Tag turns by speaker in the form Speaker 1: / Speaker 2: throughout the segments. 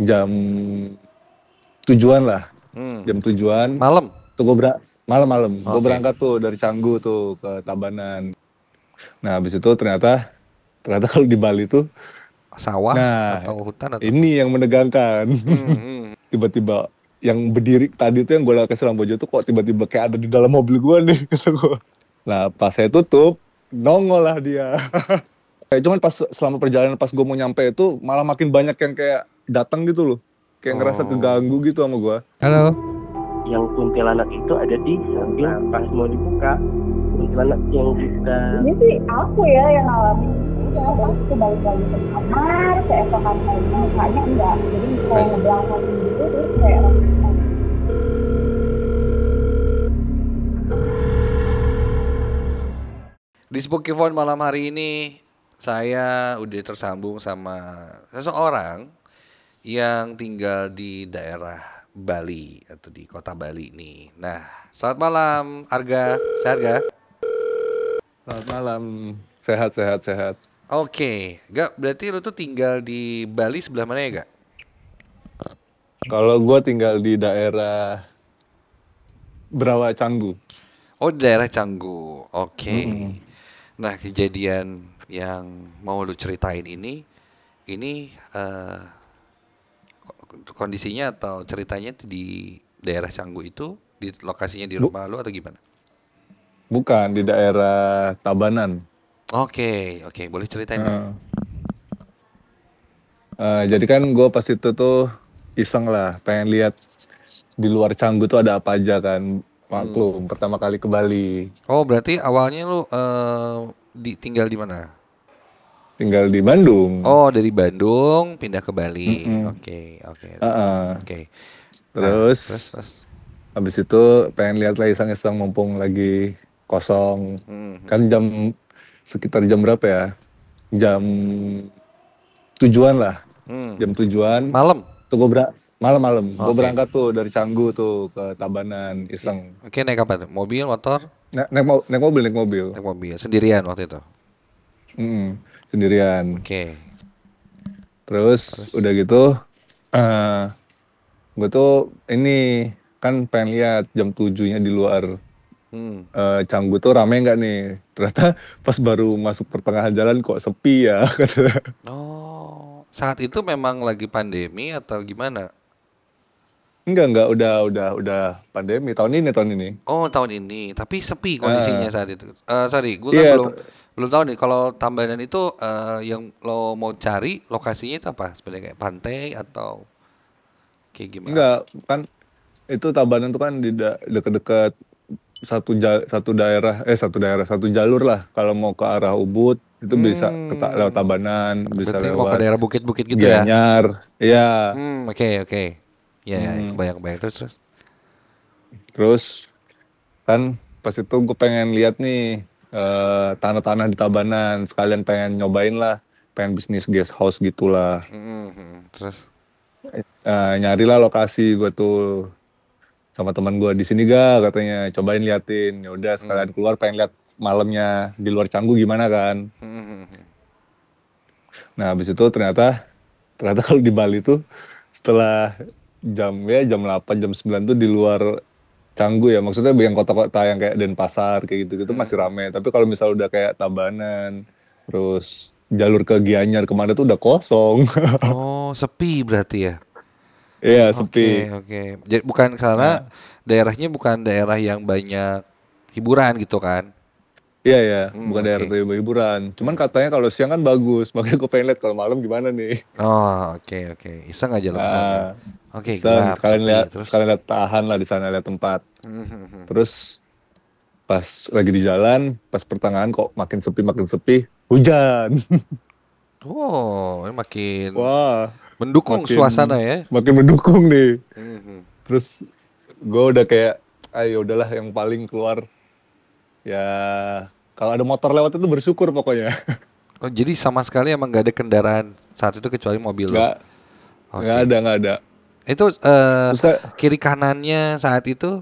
Speaker 1: jam tujuan lah hmm. jam tujuan malam tuh gue berangkat malam-malam okay. gue berangkat tuh dari Canggu tuh ke Tabanan nah habis itu ternyata ternyata kalau di Bali tuh sawah nah, atau hutan atau ini yang menegangkan tiba hmm, hmm. tiba-tiba yang berdiri tadi tuh yang gue lakukan selang bojo tuh kok tiba-tiba kayak ada di dalam mobil gue nih kata gue nah pas saya tutup nongol lah dia kayak cuman pas selama perjalanan pas gue mau nyampe itu malah makin banyak yang kayak datang gitu loh kayak oh. ngerasa keganggu gitu sama gue halo yang kuntilanak itu ada di samping pas mau dibuka kuntilanak yang kita ini
Speaker 2: sih aku ya yang alami iya, ke kamar enggak jadi gitu, kayak Di Spooky Phone malam hari ini saya udah tersambung sama seseorang yang tinggal di daerah Bali atau di kota Bali ini. Nah, selamat malam Arga, sehat ga? Selamat malam,
Speaker 1: sehat sehat sehat. Oke,
Speaker 2: okay. gak berarti lu tuh tinggal di Bali sebelah mana ya gak?
Speaker 1: Kalau gue tinggal di daerah
Speaker 2: Berawa Canggu. Oh, daerah Canggu. Oke. Okay. Hmm. Nah, kejadian yang mau lu ceritain ini, ini uh, kondisinya atau ceritanya itu di daerah Canggu itu di lokasinya
Speaker 1: di rumah lu atau gimana? Bukan di daerah Tabanan. Oke okay, oke okay. boleh ceritain. Uh, uh, jadi kan gue pas itu tuh iseng lah pengen lihat di luar Canggu tuh ada apa aja kan maklum hmm. pertama kali ke Bali.
Speaker 2: Oh berarti awalnya lu uh, di, tinggal di mana?
Speaker 1: tinggal di Bandung. Oh, dari Bandung pindah ke Bali. Oke, oke. Oke. Nah, terus habis itu pengen lihat lah iseng-iseng mumpung lagi kosong. Mm-hmm. Kan jam sekitar jam berapa ya? Jam tujuan lah. Mm. Jam tujuan. Malam. Tuh gue malam-malam. Okay. Gue berangkat tuh dari Canggu tuh ke Tabanan iseng.
Speaker 2: Oke, okay, naik apa? Mobil, motor?
Speaker 1: Na naik, mo naik mobil, naik mobil. Naik mobil. Sendirian waktu itu. Mm sendirian. Oke. Okay. Terus, Terus udah gitu uh, eh, gue tuh ini kan pengen lihat jam tujuhnya di luar hmm. uh, canggu tuh rame nggak nih ternyata pas baru masuk pertengahan jalan kok sepi ya
Speaker 2: oh saat itu memang lagi pandemi atau gimana Enggak, enggak, udah udah udah pandemi tahun ini tahun ini. Oh, tahun ini. Tapi sepi kondisinya uh, saat itu. Uh, sorry, gue kan iya, belum belum tahu nih kalau tambahan itu uh, yang lo mau cari lokasinya itu apa? Sebenarnya kayak pantai
Speaker 1: atau kayak gimana? Enggak, kan itu tambahan itu kan di dekat-dekat satu ja, satu daerah eh satu daerah satu jalur lah kalau mau ke arah Ubud itu hmm. bisa ke, lewat Tabanan Berarti bisa lewat mau ke daerah
Speaker 2: bukit-bukit gitu Gianyar. ya Gianyar
Speaker 1: iya hmm oke okay, oke Iya, iya, hmm. banyak banyak terus terus. Terus kan pas itu gue pengen lihat nih uh, tanah-tanah di Tabanan, sekalian pengen nyobain lah, pengen bisnis guest house gitulah. Hmm. Terus uh, eh, lah lokasi gue tuh sama teman gue di sini ga katanya cobain liatin ya udah sekalian hmm. keluar pengen lihat malamnya di luar canggu gimana kan hmm. nah habis itu ternyata ternyata kalau di Bali tuh setelah jam ya jam 8 jam 9 tuh di luar Canggu ya maksudnya yang kota-kota yang kayak Denpasar kayak gitu gitu hmm. masih rame tapi kalau misal udah kayak Tabanan terus jalur ke Gianyar kemana tuh udah kosong
Speaker 2: oh sepi berarti ya
Speaker 1: iya yeah, oh, sepi oke okay.
Speaker 2: jadi bukan karena nah. daerahnya bukan daerah yang banyak hiburan gitu kan
Speaker 1: Iya ya, hmm, bukan okay. daerah tempat hiburan. Cuman katanya kalau siang kan bagus, makanya gue pengen lihat kalau malam gimana nih.
Speaker 2: Oh, oke okay, oke. Okay. Iseng
Speaker 1: aja lah. oke, Kalian lihat, kalian lihat tahan lah di sana lihat tempat. Mm-hmm. terus pas lagi di jalan, pas pertengahan kok makin sepi makin sepi, hujan. oh, ini makin Wah, mendukung makin, suasana ya. Makin mendukung nih. Mm-hmm. terus gue udah kayak ayo udahlah yang paling keluar ya kalau ada motor lewat itu bersyukur pokoknya.
Speaker 2: Oh, jadi sama sekali emang nggak ada kendaraan saat itu kecuali mobil. Nggak, okay. nggak ada, nggak ada. Itu uh, Terus, kiri kanannya saat itu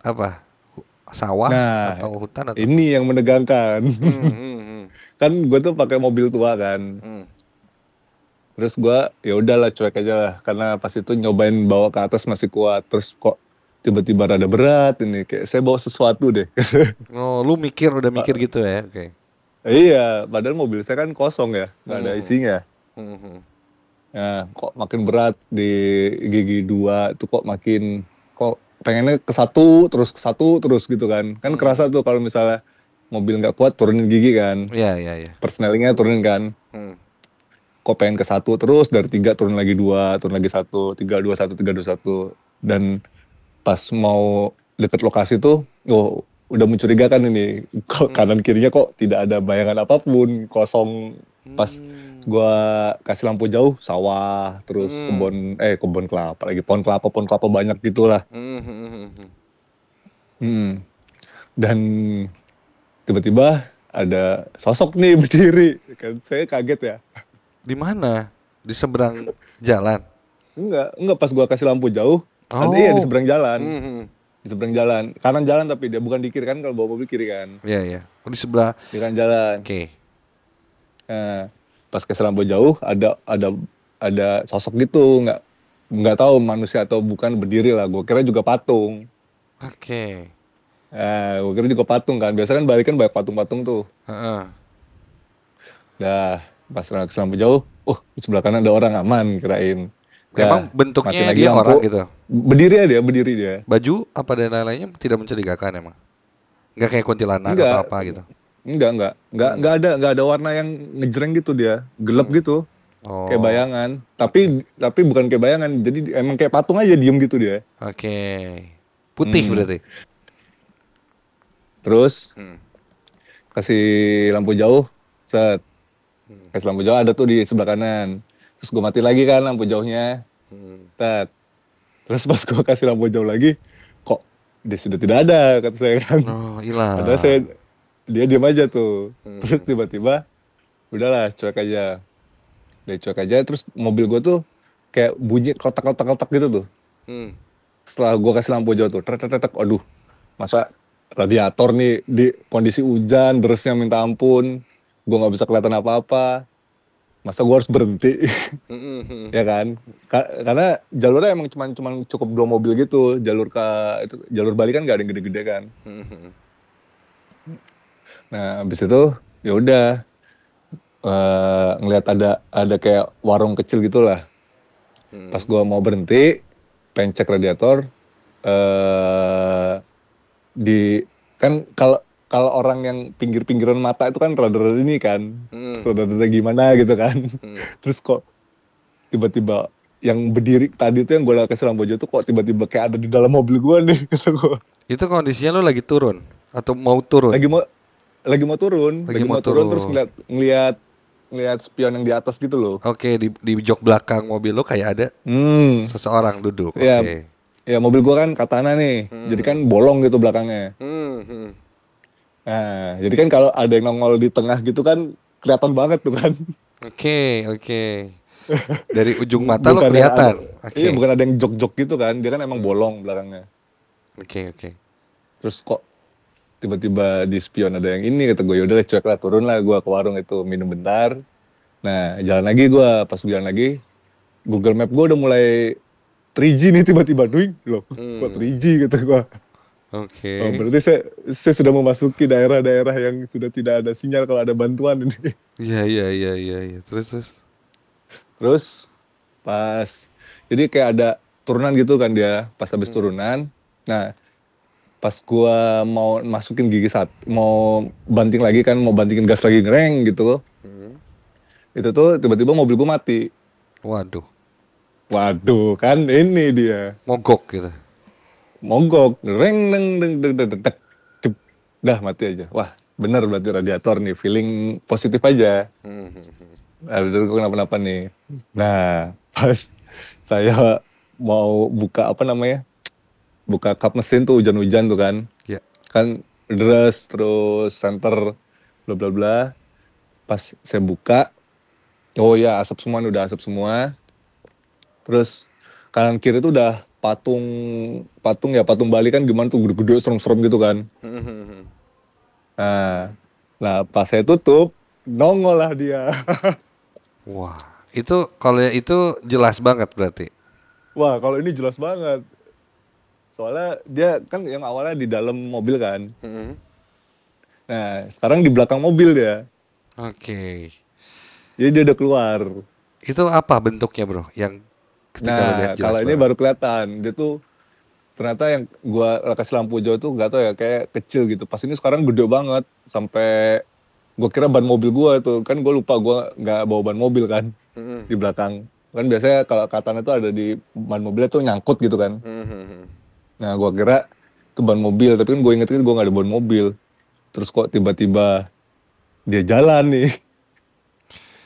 Speaker 2: apa?
Speaker 1: Sawah nah, atau hutan atau? Ini yang menegangkan. Hmm, hmm, hmm. kan gue tuh pakai mobil tua kan. Hmm. Terus gue ya udahlah cuek aja lah karena pas itu nyobain bawa ke atas masih kuat. Terus kok tiba-tiba rada berat ini kayak saya bawa sesuatu deh.
Speaker 2: oh, lu mikir udah mikir gitu ya? Oke.
Speaker 1: Okay. Iya, padahal mobil saya kan kosong ya, nggak ada hmm. isinya. Hmm. Nah, kok makin berat di gigi dua itu kok makin kok pengennya ke satu terus ke satu terus gitu kan. Kan hmm. kerasa tuh kalau misalnya mobil nggak kuat turunin gigi kan. Iya, yeah, iya, yeah, iya. Yeah. Persnelingnya turunin kan. Hmm. Kok pengen ke satu terus dari tiga turun lagi dua turun lagi satu tiga dua satu tiga dua satu dan pas mau dekat lokasi tuh oh, udah mencurigakan ini kok hmm. kanan kirinya kok tidak ada bayangan apapun kosong pas hmm. gua kasih lampu jauh sawah terus hmm. kebun eh kebun kelapa lagi pohon kelapa pohon kelapa banyak gitulah hmm. hmm. hmm dan tiba-tiba ada sosok nih berdiri kan saya kaget ya di mana di seberang jalan enggak enggak pas gua kasih lampu jauh Oh. iya di oh. seberang jalan. Mm -hmm. Di seberang jalan. Kanan jalan tapi dia bukan di kiri kan kalau bawa mobil kiri kan. Iya iya. Oh, di sebelah. Di kanan jalan. Oke. Okay. Nah, pas ke Selambo jauh ada ada ada sosok gitu nggak nggak tahu manusia atau bukan berdiri lah. Gue kira juga patung. Oke. Okay. Eh, gue kira juga patung kan. Biasa kan balik kan banyak patung-patung tuh. Heeh. Uh -uh. Dah, pas ke jauh, oh di sebelah kanan ada orang aman kirain. Nah, emang bentuknya dia orang gitu. Berdiri dia, berdiri dia.
Speaker 2: Baju apa dan lain-lainnya tidak mencurigakan emang. Enggak kayak kuntilanak enggak. atau apa gitu.
Speaker 1: Enggak, enggak. Enggak enggak hmm. ada enggak ada warna yang ngejreng gitu dia. Gelap hmm. gitu. Oh. Kayak bayangan. Tapi okay. tapi bukan kayak bayangan. Jadi emang kayak patung aja diem gitu dia. Oke. Okay. Putih hmm. berarti. Terus hmm. kasih lampu jauh. Set. Hmm. Kasih lampu jauh ada tuh di sebelah kanan terus gue mati lagi kan lampu jauhnya hmm. Tet. terus pas gue kasih lampu jauh lagi kok dia sudah tidak ada kata saya kan oh hilang padahal saya dia diam aja tuh hmm. terus tiba-tiba udahlah cuek aja dia cuek aja terus mobil gue tuh kayak bunyi kotak-kotak-kotak gitu tuh hmm. setelah gue kasih lampu jauh tuh tetek aduh masa radiator nih di kondisi hujan deresnya minta ampun gue nggak bisa kelihatan apa-apa masa gue harus berhenti ya kan Ka- karena jalurnya emang cuman cuman cukup dua mobil gitu jalur ke itu jalur balik kan gak ada yang gede-gede kan nah abis itu ya udah uh, eh, ngelihat ada ada kayak warung kecil gitulah mm pas gue mau berhenti pencek radiator uh, di kan kalau kalau orang yang pinggir-pinggiran mata itu kan rada-rada ini kan, hmm. rada-rada gimana gitu kan. Hmm. Terus kok tiba-tiba yang berdiri tadi itu yang gue lakukan Silang Bojo tuh kok tiba-tiba kayak ada di dalam mobil gue nih kata gue. Gitu itu
Speaker 2: kondisinya lo lagi turun atau mau
Speaker 1: turun? Lagi mau lagi mau turun, lagi, lagi mau, turun, turun terus ngeliat ngeliat ngeliat spion yang di atas gitu loh. Oke, okay, di di jok belakang mobil lo kayak ada hmm. seseorang duduk. Iya. Oke. Okay. Ya, mobil gua kan katana nih, hmm. jadi kan bolong gitu belakangnya. Hmm. hmm. Nah, jadi kan kalau ada yang nongol di tengah gitu kan kelihatan banget tuh kan. Oke, okay, oke. Okay. Dari ujung mata lo kelihatan. Ada, okay. Iya, bukan ada yang jok-jok gitu kan. Dia kan emang bolong belakangnya. Oke, okay, oke. Okay. Terus kok tiba-tiba di spion ada yang ini kata gue yaudah lah cuek lah turun lah gue ke warung itu minum bentar nah jalan lagi gue pas jalan lagi Google Map gue udah mulai 3G nih tiba-tiba duing loh hmm. 3 g kata gue
Speaker 2: Oke. Okay. Oh, berarti
Speaker 1: saya saya sudah memasuki daerah-daerah yang sudah tidak ada sinyal kalau ada bantuan ini. Iya iya iya iya ya. terus terus. Terus pas jadi kayak ada turunan gitu kan dia pas habis hmm. turunan. Nah pas gua mau masukin gigi saat mau banting lagi kan mau bantingin gas lagi ngereng gitu. Hmm. Itu tuh tiba-tiba mobil gua mati. Waduh. Waduh kan ini dia. Mogok gitu mogok reng neng deng deng deng deng dah mati aja wah benar berarti radiator nih feeling positif aja radiator hmm. gue kenapa-napa nih nah pas saya mau buka apa namanya buka kap mesin tuh hujan-hujan tuh kan yeah. kan dress terus center bla bla bla pas saya buka oh ya asap semua udah asap semua terus kanan kiri tuh udah patung patung ya patung Bali kan gimana tuh gede-gede serem-serem gitu kan nah, nah pas saya tutup nongol lah dia
Speaker 2: wah itu kalau ya itu jelas banget berarti
Speaker 1: wah kalau ini jelas banget soalnya dia kan yang awalnya di dalam mobil kan mm-hmm. nah sekarang di belakang mobil dia oke okay. jadi dia udah keluar itu apa bentuknya bro yang
Speaker 2: ketika nah, lihat jelas kalau banget. ini baru
Speaker 1: kelihatan dia tuh ternyata yang gua kasih lampu hijau tuh nggak tau ya kayak kecil gitu pas ini sekarang gede banget sampai gua kira ban mobil gua tuh kan gua lupa gua nggak bawa ban mobil kan mm-hmm. di belakang kan biasanya kalau katanya tuh ada di ban mobilnya tuh nyangkut gitu kan mm-hmm. nah gua kira itu ban mobil tapi kan gua ingetin kan gue nggak ada ban mobil terus kok tiba-tiba dia jalan nih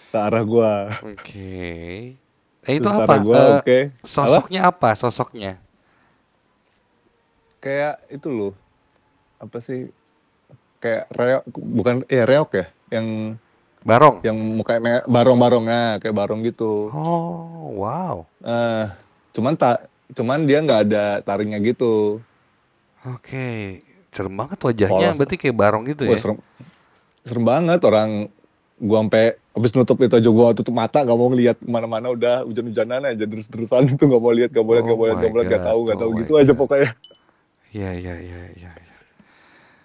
Speaker 1: ke arah gua oke okay. Eh itu apa? Gua, uh, eh, okay. Sosoknya
Speaker 2: apa? apa? Sosoknya?
Speaker 1: Kayak itu loh. Apa sih? Kayak reok bukan ya reok ya yang barong. Yang mukanya barong-barongnya ah, kayak barong gitu.
Speaker 2: Oh,
Speaker 1: wow. Uh, cuman tak cuman dia nggak ada taringnya gitu. Oke. Okay. Serem banget wajahnya, Polos. berarti kayak barong gitu Wah, ya. Serem, serem banget orang gue sampai habis nutup itu aja gue tutup mata gak mau ngelihat kemana-mana udah hujan-hujanan aja terus-terusan itu gak mau lihat gak boleh oh gak boleh gak boleh gak tahu gak tahu oh gitu God. aja pokoknya ya ya ya ya ya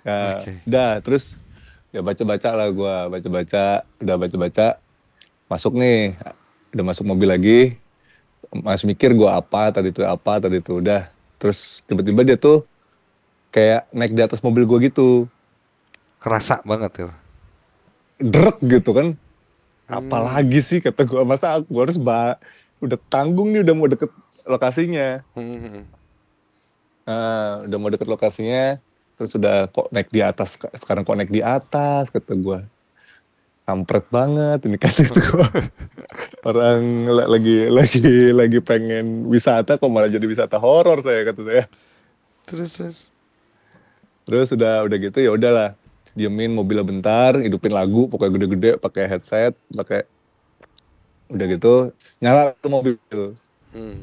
Speaker 1: udah nah, terus ya baca-baca lah gue baca-baca udah baca-baca masuk nih udah masuk mobil lagi masih mikir gue apa tadi itu apa tadi itu udah terus tiba-tiba dia tuh kayak naik di atas mobil gue gitu kerasa banget tuh ya derek gitu kan hmm. apalagi sih kata gue masa aku harus ba udah tanggung nih udah mau deket lokasinya uh, udah mau deket lokasinya terus sudah kok naik di atas sekarang kok naik di atas kata gue kampret banget ini kan gitu orang lagi lagi lagi pengen wisata kok malah jadi wisata horor saya kata saya terus terus terus udah udah gitu ya udahlah diemin mobilnya bentar hidupin lagu pokoknya gede-gede pakai headset pakai udah gitu nyala tuh mobil hmm.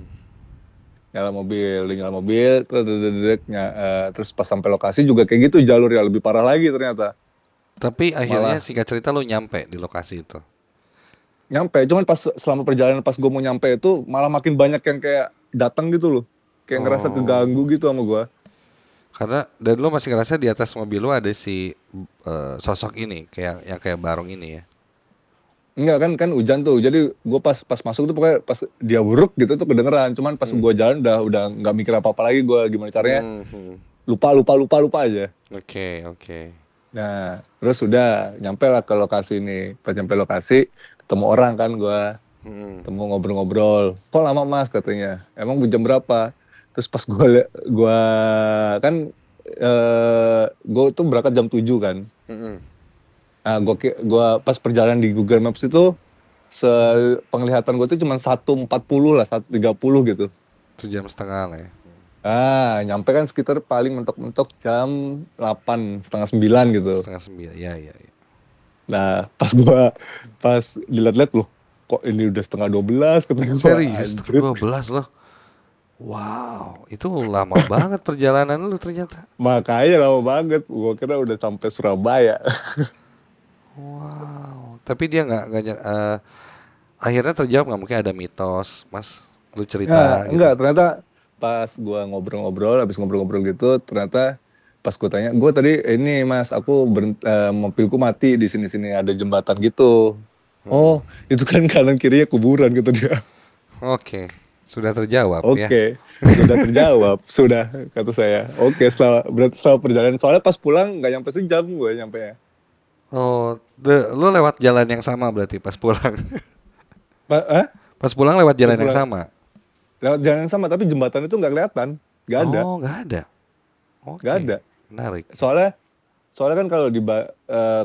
Speaker 1: nyala mobil nyala mobil eh, terus, pas sampai lokasi juga kayak gitu jalur yang lebih parah lagi ternyata tapi akhirnya Malah. singkat cerita lo nyampe di lokasi itu nyampe cuman pas selama perjalanan pas gue mau nyampe itu malah makin banyak yang kayak datang gitu loh kayak oh. ngerasa keganggu gitu sama gue karena dan lu
Speaker 2: masih ngerasa di atas mobil lu ada si uh, sosok ini kayak yang kayak barong ini ya.
Speaker 1: Enggak kan kan hujan tuh. Jadi gue pas pas masuk tuh pokoknya pas dia buruk gitu tuh kedengeran. Cuman pas hmm. gue jalan udah udah nggak mikir apa-apa lagi gue gimana caranya. Hmm, hmm. Lupa lupa lupa lupa aja. Oke, okay, oke. Okay. Nah, terus sudah nyampe lah ke lokasi ini. Pas nyampe lokasi ketemu orang kan gue. Hmm. Temu ngobrol-ngobrol. Kok lama mas katanya? Emang jam berapa? terus pas gue gua kan uh, eh, gue tuh berangkat jam 7 kan mm -hmm. nah, gua, gua pas perjalanan di Google Maps itu penglihatan gue tuh cuma satu empat puluh lah satu tiga puluh gitu itu jam setengah lah ya Ah, nyampe kan sekitar paling mentok-mentok jam delapan setengah sembilan gitu. Setengah sembilan ya, ya, ya. Nah, pas gua, pas dilihat-lihat loh, kok ini udah setengah dua belas? Serius, dua belas loh. Wow, itu lama banget perjalanan lu ternyata. Makanya lama banget, gua kira udah sampai Surabaya. wow, tapi
Speaker 2: dia nggak nggak uh, akhirnya terjawab nggak mungkin ada mitos, mas? Lu cerita? Nah, gitu. Enggak,
Speaker 1: ternyata pas gua ngobrol-ngobrol, habis ngobrol-ngobrol gitu, ternyata pas gua tanya, gua tadi ini mas, aku ber, uh, eh, mobilku mati di sini-sini ada jembatan gitu. Hmm. Oh, itu kan kanan kirinya kuburan gitu dia. Oke. Okay. Sudah terjawab ya. Oke, okay. ya. sudah terjawab, sudah kata saya. Oke, okay, setelah berjalan setelah perjalanan soalnya pas pulang nggak nyampe sejam gue nyampe ya.
Speaker 2: Oh, the, lo lewat jalan yang sama berarti pas pulang. Pa, eh? Pas pulang lewat jalan pulang. yang sama.
Speaker 1: Lewat jalan yang sama tapi jembatan itu nggak kelihatan, nggak ada. Oh, nggak ada. Okay. ada. Menarik. Soalnya soalnya kan kalau di uh,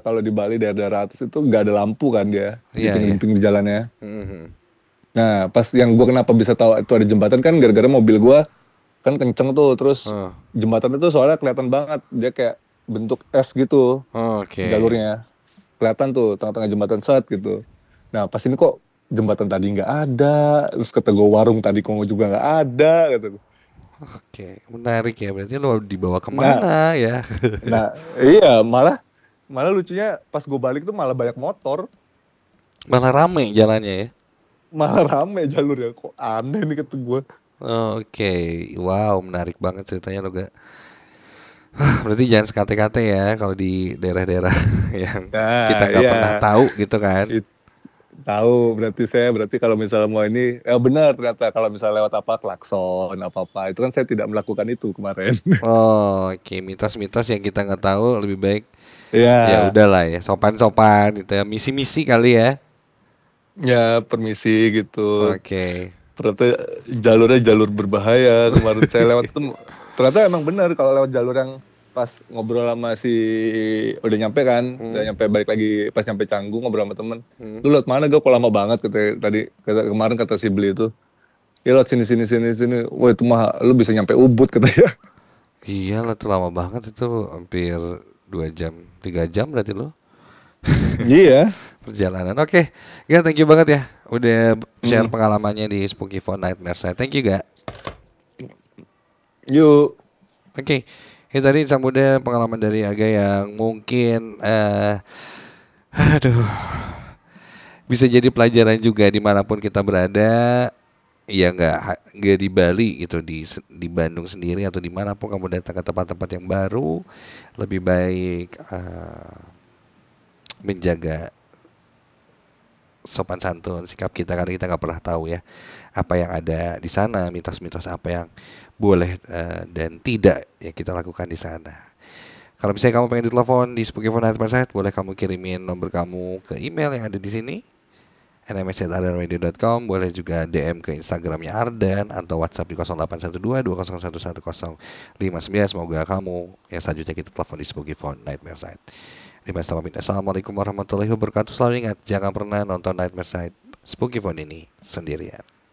Speaker 1: kalau di Bali daerah-daerah atas itu nggak ada lampu kan dia yeah, iya. di pinggir-pinggir jalannya. Mm -hmm. Nah, pas yang gue kenapa bisa tahu itu ada jembatan kan gara-gara mobil gue kan kenceng tuh, terus uh. jembatan itu soalnya kelihatan banget dia kayak bentuk S gitu okay. jalurnya, kelihatan tuh tengah-tengah jembatan saat gitu. Nah, pas ini kok jembatan tadi nggak ada, terus kata gue warung tadi kok juga nggak ada gitu.
Speaker 2: Oke, menarik ya berarti lo dibawa kemana nah, ya? nah, iya
Speaker 1: malah malah lucunya pas gue balik tuh malah banyak motor.
Speaker 2: Malah rame jalannya ya?
Speaker 1: malah rame jalurnya kok aneh nih kata gue
Speaker 2: oke okay. wow menarik banget ceritanya lo gak ah, berarti jangan sekate-kate ya kalau di daerah-daerah yang nah, kita nggak iya. pernah tahu gitu kan
Speaker 1: tahu berarti saya berarti kalau misalnya mau ini ya benar ternyata kalau misalnya lewat apa klakson apa apa itu kan saya tidak melakukan itu kemarin
Speaker 2: oh oke okay. mitos-mitos yang kita nggak tahu lebih baik yeah. ya udahlah ya sopan-sopan gitu ya misi-misi kali ya
Speaker 1: ya permisi gitu. Oke. Okay. Ternyata jalurnya jalur berbahaya kemarin saya lewat itu ternyata emang benar kalau lewat jalur yang pas ngobrol sama si udah nyampe kan hmm. udah nyampe balik lagi pas nyampe canggung ngobrol sama temen hmm. lu lewat mana gue kok lama banget kata tadi kata, kemarin kata si Beli itu ya lewat sini sini sini sini wah itu mah lu bisa nyampe Ubud kata ya
Speaker 2: iya lah tuh lama banget itu hampir dua jam tiga jam berarti lo iya perjalanan. Oke, okay. Gak, thank you banget ya udah hmm. share hmm. pengalamannya di Spooky for Nightmare saya. Thank you gak. Yuk. Oke. Okay. Ya tadi udah pengalaman dari Aga yang mungkin uh, aduh bisa jadi pelajaran juga dimanapun kita berada ya nggak nggak di Bali gitu di di Bandung sendiri atau dimanapun kamu datang ke tempat-tempat yang baru lebih baik uh, menjaga sopan santun sikap kita karena kita nggak pernah tahu ya apa yang ada di sana mitos-mitos apa yang boleh uh, dan tidak ya kita lakukan di sana kalau misalnya kamu pengen ditelepon di spooky phone Nightmare Site boleh kamu kirimin nomor kamu ke email yang ada di sini nms@ardanradio.com boleh juga DM ke Instagramnya Ardan atau WhatsApp di 0812 2011 mau semoga kamu yang selanjutnya kita telepon di Spooky Phone Nightmare Site. Ribas pamit. Assalamualaikum warahmatullahi wabarakatuh. Selalu ingat, jangan pernah nonton Nightmare Side Spooky Phone ini sendirian.